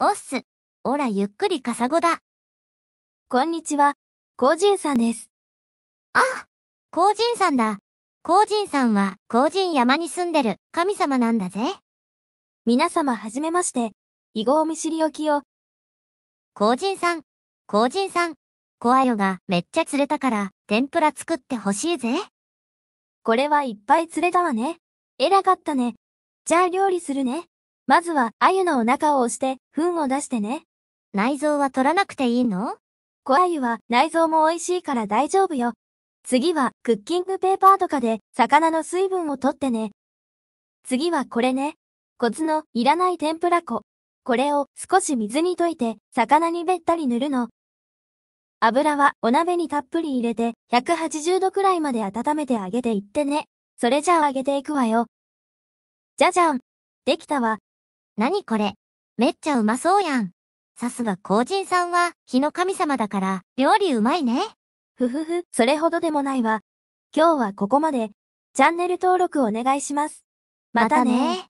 おっす。おらゆっくりカサゴだ。こんにちは、コージンさんです。あ、コージンさんだ。コージンさんは、コージン山に住んでる神様なんだぜ。皆様はじめまして、囲碁お見知りおきよ。コージンさん、コージンさん、コアヨがめっちゃ釣れたから、天ぷら作ってほしいぜ。これはいっぱい釣れたわね。偉かったね。じゃあ料理するね。まずは、鮎のお腹を押して、糞を出してね。内臓は取らなくていいの小鮎は内臓も美味しいから大丈夫よ。次は、クッキングペーパーとかで、魚の水分を取ってね。次はこれね。コツのいらない天ぷら粉。これを少し水に溶いて、魚にべったり塗るの。油はお鍋にたっぷり入れて、180度くらいまで温めてあげていってね。それじゃあ揚げていくわよ。じゃじゃん。できたわ。何これめっちゃうまそうやん。さすが工人さんは、火の神様だから、料理うまいね。ふふふ、それほどでもないわ。今日はここまで。チャンネル登録お願いします。またね